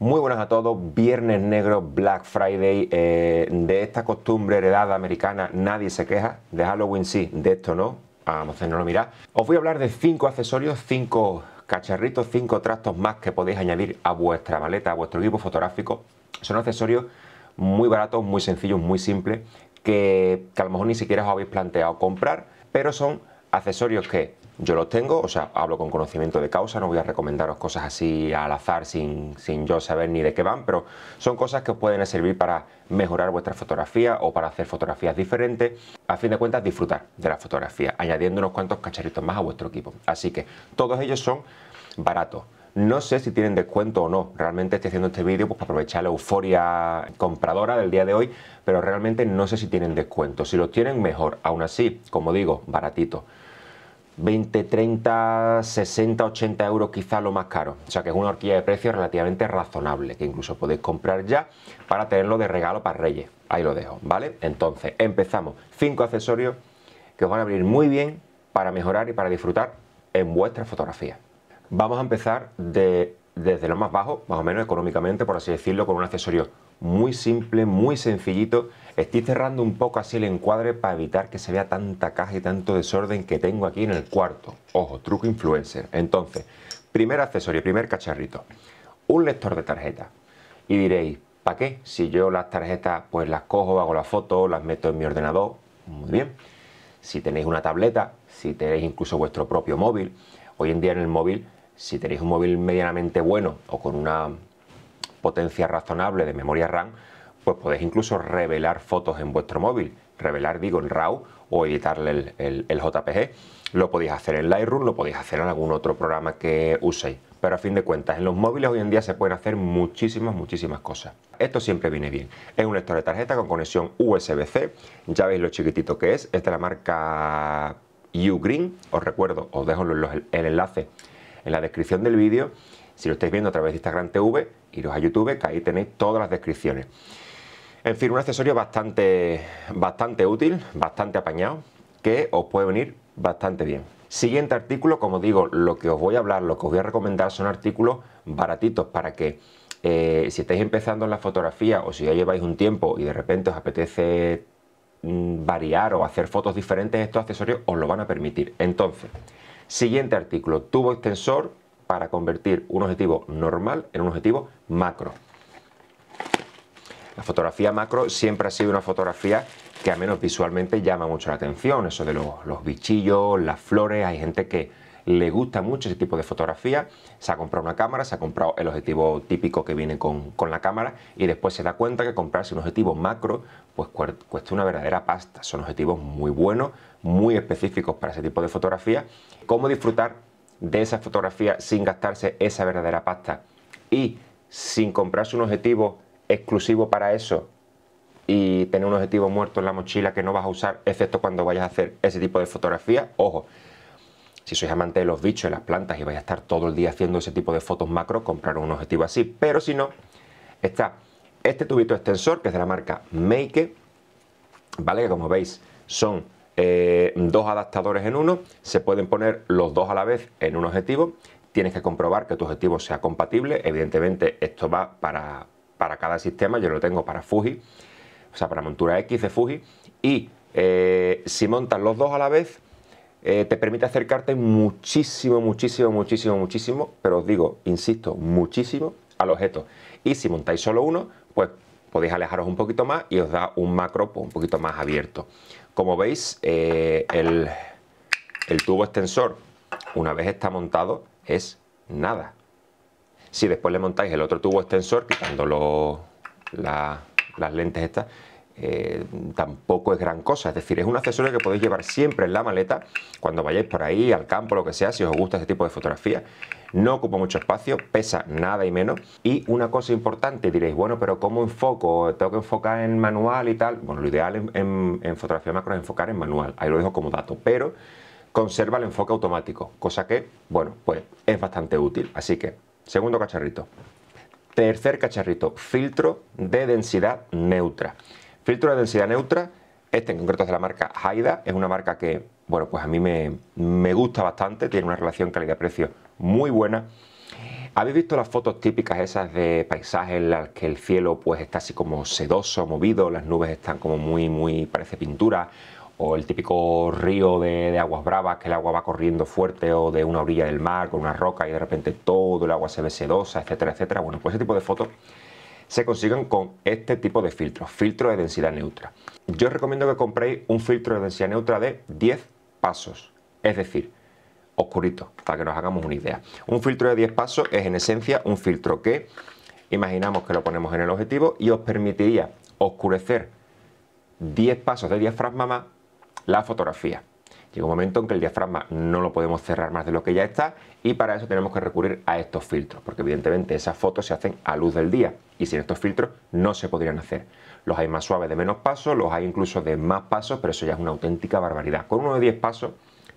Muy buenas a todos, Viernes Negro, Black Friday, eh, de esta costumbre heredada americana nadie se queja, de Halloween sí, de esto no, vamos no lo mirar. Os voy a hablar de 5 accesorios, 5 cacharritos, 5 trastos más que podéis añadir a vuestra maleta, a vuestro equipo fotográfico. Son accesorios muy baratos, muy sencillos, muy simples, que, que a lo mejor ni siquiera os habéis planteado comprar, pero son accesorios que yo los tengo, o sea, hablo con conocimiento de causa, no voy a recomendaros cosas así al azar sin, yo saber ni de qué van, pero son cosas que os pueden servir para mejorar vuestra fotografía o para hacer fotografías diferentes. A fin de cuentas, disfrutar de la fotografía, añadiendo unos cuantos cacharritos más a vuestro equipo. Así que todos ellos son baratos. No sé si tienen descuento o no. Realmente estoy haciendo este vídeo pues, para aprovechar la euforia compradora del día de hoy, pero realmente no sé si tienen descuento. Si los tienen, mejor. Aún así, como digo, baratito. 20, 30, 60, 80 euros quizá lo más caro. O sea que es una horquilla de precios relativamente razonable, que incluso podéis comprar ya para tenerlo de regalo para Reyes. Ahí lo dejo, ¿vale? Entonces, empezamos. 5 accesorios que os van a abrir muy bien para mejorar y para disfrutar en vuestra fotografía. Vamos a empezar desde lo más bajo, más o menos económicamente, por así decirlo, con un accesorio muy simple, muy sencillito. Estoy cerrando un poco así el encuadre para evitar que se vea tanta caja y tanto desorden que tengo aquí en el cuarto. Ojo, truco influencer. Entonces, primer accesorio, primer cacharrito. Un lector de tarjetas Y diréis, ¿para qué? Si yo las tarjetas pues las cojo, hago la foto, las meto en mi ordenador. Muy bien. Si tenéis una tableta, si tenéis incluso vuestro propio móvil. Hoy en día en el móvil, si tenéis un móvil medianamente bueno o con una potencia razonable de memoria RAM, pues podéis incluso revelar fotos en vuestro móvil. Revelar, digo, en RAW o editarle el, JPG. Lo podéis hacer en Lightroom, lo podéis hacer en algún otro programa que uséis. Pero a fin de cuentas, en los móviles hoy en día se pueden hacer muchísimas, muchísimas cosas. Esto siempre viene bien. Es un lector de tarjeta con conexión USB-C. Ya veis lo chiquitito que es. Esta es de la marca Ugreen. Os recuerdo, os dejo el enlace en la descripción del vídeo. Si lo estáis viendo a través de Instagram TV, iros a YouTube, que ahí tenéis todas las descripciones. En fin, un accesorio bastante, bastante útil, bastante apañado, que os puede venir bastante bien. Siguiente artículo, como digo, lo que os voy a hablar, lo que os voy a recomendar son artículos baratitos para que eh, si estáis empezando en la fotografía o si ya lleváis un tiempo y de repente os apetece mm, variar o hacer fotos diferentes, estos accesorios os lo van a permitir. Entonces, siguiente artículo, tubo extensor para convertir un objetivo normal en un objetivo macro. La fotografía macro siempre ha sido una fotografía que a menos visualmente llama mucho la atención, eso de los, bichillos, las flores, hay gente que, le gusta mucho ese tipo de fotografía, se ha comprado una cámara, se ha comprado el objetivo típico que viene con, con la cámara y después se da cuenta que comprarse un objetivo macro pues cuesta una verdadera pasta. Son objetivos muy buenos, muy específicos para ese tipo de fotografía. ¿Cómo disfrutar de esa fotografía sin gastarse esa verdadera pasta y sin comprarse un objetivo exclusivo para eso y tener un objetivo muerto en la mochila que no vas a usar excepto cuando vayas a hacer ese tipo de fotografía, ojo, si sois amante de los bichos y las plantas y vais a estar todo el día haciendo ese tipo de fotos macro, comprar un objetivo así. Pero si no, está este tubito extensor que es de la marca Make, ¿vale? Que como veis son eh, dos adaptadores en uno, se pueden poner los dos a la vez en un objetivo, tienes que comprobar que tu objetivo sea compatible, evidentemente esto va para, cada sistema, yo lo tengo para Fuji, o sea, para montura X de Fuji, y eh, si montas los dos a la vez, eh, te permite acercarte muchísimo, muchísimo, muchísimo, muchísimo, pero os digo, insisto, muchísimo al objeto. Y si montáis solo uno, pues podéis alejaros un poquito más y os da un macro pues, un poquito más abierto. Como veis, eh, el, tubo extensor, una vez está montado, es nada. Si después le montáis el otro tubo extensor, quitando las lentes estas, eh, tampoco es gran cosa. Es decir, es un accesorio que podéis llevar siempre en la maleta cuando vayáis por ahí, al campo, lo que sea, si os gusta este tipo de fotografía. No ocupa mucho espacio, pesa nada y menos. Y una cosa importante, diréis, bueno, pero ¿cómo enfoco? ¿Tengo que enfocar en manual y tal? Bueno, lo ideal en, en fotografía macro es enfocar en manual, ahí lo dejo como dato, pero conserva el enfoque automático, cosa que, bueno, pues es bastante útil. Así que, segundo cacharrito. Tercer cacharrito, filtro de densidad neutra. Filtro de densidad neutra, este en concreto es de la marca Haida, es una marca que, bueno, pues a mí me, gusta bastante, tiene una relación calidad-precio muy buena. ¿Habéis visto las fotos típicas esas de paisajes en las que el cielo pues está así como sedoso, movido, las nubes están como muy, muy, parece pintura? O el típico río de, de aguas bravas que el agua va corriendo fuerte o de una orilla del mar con una roca y de repente todo el agua se ve sedosa, etcétera, etcétera. Bueno, pues ese tipo de fotos se consiguen con este tipo de filtros, filtros de densidad neutra. Yo recomiendo que compréis un filtro de densidad neutra de 10 pasos, es decir, oscurito, para que nos hagamos una idea. Un filtro de 10 pasos es en esencia un filtro que imaginamos que lo ponemos en el objetivo y os permitiría oscurecer 10 pasos de diafragma más la fotografía. Llega un momento en que el diafragma no lo podemos cerrar más de lo que ya está y para eso tenemos que recurrir a estos filtros, porque evidentemente esas fotos se hacen a luz del día y sin estos filtros no se podrían hacer. Los hay más suaves de menos pasos, los hay incluso de más pasos, pero eso ya es una auténtica barbaridad. Con uno de 10 pasos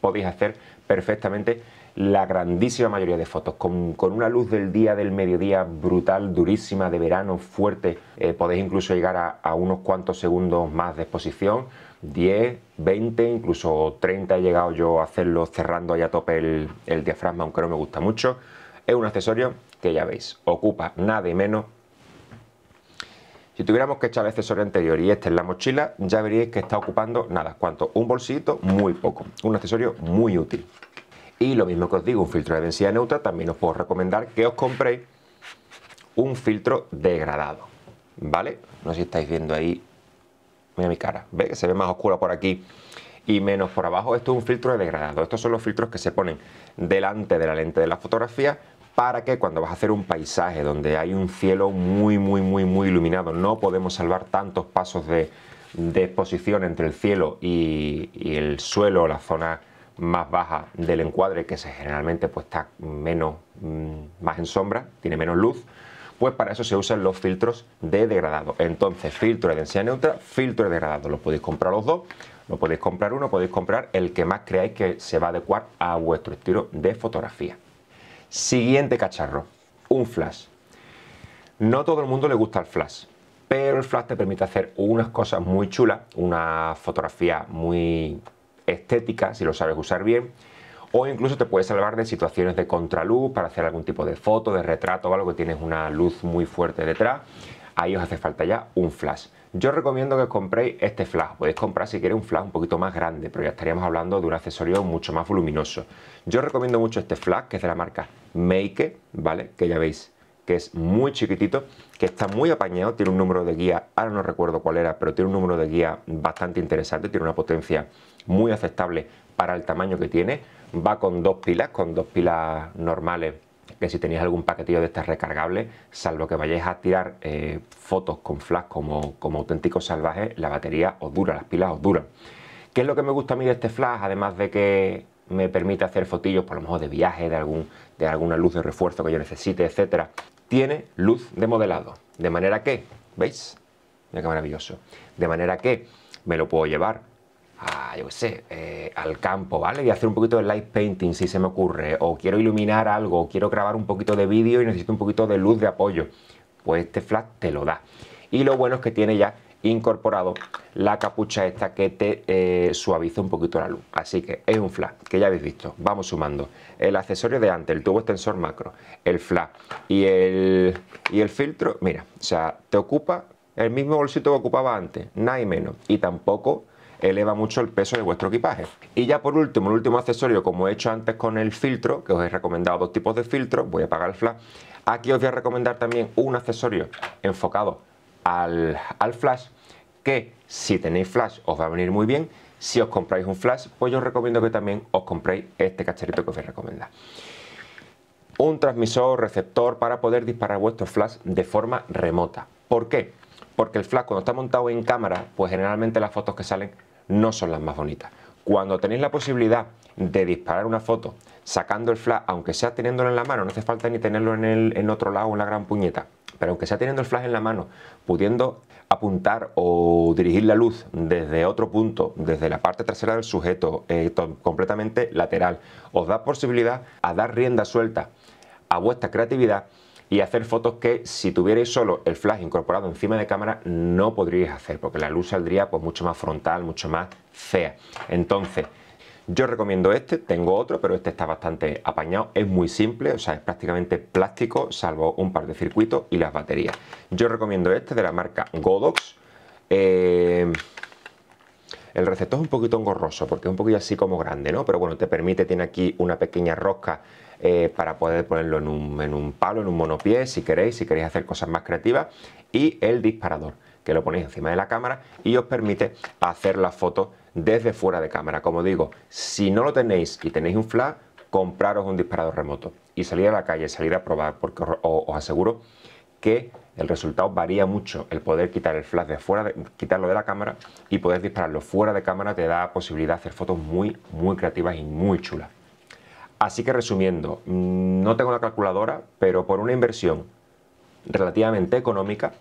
podéis hacer perfectamente la grandísima mayoría de fotos. Con, una luz del día, del mediodía brutal, durísima, de verano, fuerte, eh, podéis incluso llegar a unos cuantos segundos más de exposición. 10, 20, incluso 30 he llegado yo a hacerlo cerrando ahí a tope el, diafragma, aunque no me gusta mucho. Es un accesorio que ya veis, ocupa nada y menos. Si tuviéramos que echar el accesorio anterior y este en la mochila, ya veríais que está ocupando nada, cuanto un bolsito, muy poco. Un accesorio muy útil. Y lo mismo que os digo, un filtro de densidad neutra, también os puedo recomendar que os compréis un filtro degradado. ¿Vale? No sé si estáis viendo ahí Mira mi cara, ve que se ve más oscuro por aquí y menos por abajo. Esto es un filtro de degradado. Estos son los filtros que se ponen delante de la lente de la fotografía para que cuando vas a hacer un paisaje donde hay un cielo muy, muy, muy, muy iluminado, no podemos salvar tantos pasos de, exposición entre el cielo y, el suelo, la zona más baja del encuadre, que se generalmente pues, está menos, mm, más en sombra, tiene menos luz, pues para eso se usan los filtros de degradado. Entonces, filtro de densidad neutra, filtro de degradado. Lo podéis comprar los dos, lo podéis comprar uno, podéis comprar el que más creáis que se va a adecuar a vuestro estilo de fotografía. Siguiente cacharro, un flash. No todo el mundo le gusta el flash, pero el flash te permite hacer unas cosas muy chulas, una fotografía muy estética, si lo sabes usar bien, o incluso te puede salvar de situaciones de contraluz para hacer algún tipo de foto, de retrato o algo que tienes una luz muy fuerte detrás. Ahí os hace falta ya un flash. Yo recomiendo que compréis este flash. Podéis comprar si queréis un flash un poquito más grande, pero ya estaríamos hablando de un accesorio mucho más voluminoso. Yo recomiendo mucho este flash, que es de la marca Make, ¿vale? Que ya veis, que es muy chiquitito, que está muy apañado, tiene un número de guía, ahora no recuerdo cuál era, pero tiene un número de guía bastante interesante, tiene una potencia muy aceptable para el tamaño que tiene, va con dos pilas, con dos pilas normales que si tenéis algún paquetillo de estas recargables, salvo que vayáis a tirar eh, fotos con flash como, como auténticos salvajes, la batería os dura, las pilas os duran. ¿Qué es lo que me gusta a mí de este flash? Además de que me permite hacer fotillos, por lo menos de viaje, de, algún, de alguna luz de refuerzo que yo necesite, etcétera tiene luz de modelado. De manera que, ¿veis? Mira qué maravilloso. De manera que me lo puedo llevar a, yo sé, eh, al campo, ¿vale? Y hacer un poquito de light painting si se me ocurre, o quiero iluminar algo, o quiero grabar un poquito de vídeo y necesito un poquito de luz de apoyo. Pues este flash te lo da. Y lo bueno es que tiene ya incorporado la capucha esta que te eh, suaviza un poquito la luz. Así que es un flash que ya habéis visto. Vamos sumando el accesorio de antes, el tubo extensor macro, el flash y el, y el filtro. Mira, o sea, te ocupa el mismo bolsito que ocupaba antes, nada y menos. Y tampoco eleva mucho el peso de vuestro equipaje. Y ya por último, el último accesorio, como he hecho antes con el filtro, que os he recomendado dos tipos de filtros, voy a apagar el flash. Aquí os voy a recomendar también un accesorio enfocado al, flash, que si tenéis flash os va a venir muy bien, si os compráis un flash, pues yo os recomiendo que también os compréis este cacharito que os recomienda Un transmisor, receptor para poder disparar vuestro flash de forma remota. ¿Por qué? Porque el flash cuando está montado en cámara, pues generalmente las fotos que salen no son las más bonitas. Cuando tenéis la posibilidad de disparar una foto sacando el flash, aunque sea teniéndolo en la mano, no hace falta ni tenerlo en, el, en otro lado, en la gran puñeta, pero aunque sea teniendo el flash en la mano, pudiendo apuntar o dirigir la luz desde otro punto, desde la parte trasera del sujeto, eh, completamente lateral, os da posibilidad a dar rienda suelta a vuestra creatividad y hacer fotos que si tuvierais solo el flash incorporado encima de cámara no podríais hacer porque la luz saldría pues mucho más frontal, mucho más fea. Entonces, yo recomiendo este, tengo otro, pero este está bastante apañado, es muy simple, o sea, es prácticamente plástico, salvo un par de circuitos y las baterías. Yo recomiendo este de la marca Godox. Eh, el receptor es un poquito engorroso porque es un poquito así como grande, ¿no? Pero bueno, te permite, tiene aquí una pequeña rosca eh, para poder ponerlo en un, en un palo, en un monopié, si queréis, si queréis hacer cosas más creativas. Y el disparador, que lo ponéis encima de la cámara y os permite hacer la foto desde fuera de cámara. Como digo, si no lo tenéis y tenéis un flash, compraros un disparador remoto y salir a la calle, salir a probar, porque os, aseguro que el resultado varía mucho. El poder quitar el flash de fuera, de, quitarlo de la cámara y poder dispararlo fuera de cámara te da posibilidad de hacer fotos muy, muy creativas y muy chulas. Así que resumiendo, mm, no tengo la calculadora, pero por una inversión relativamente económica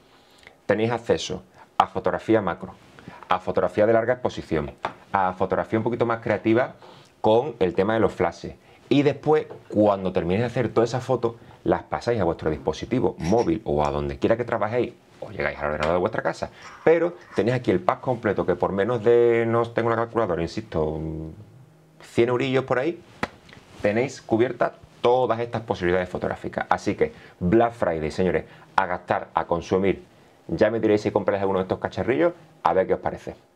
tenéis acceso a fotografía macro, a fotografía de larga exposición, a fotografía un poquito más creativa con el tema de los flashes. Y después, cuando terminéis de hacer todas esas fotos, las pasáis a vuestro dispositivo móvil o a donde quiera que trabajéis o llegáis al ordenador de vuestra casa. Pero tenéis aquí el pack completo que por menos de, no tengo la calculadora, insisto, 100 eurillos por ahí, tenéis cubiertas todas estas posibilidades fotográficas. Así que Black Friday, señores, a gastar, a consumir. Ya me diréis si compráis alguno de estos cacharrillos a ver qué os parece.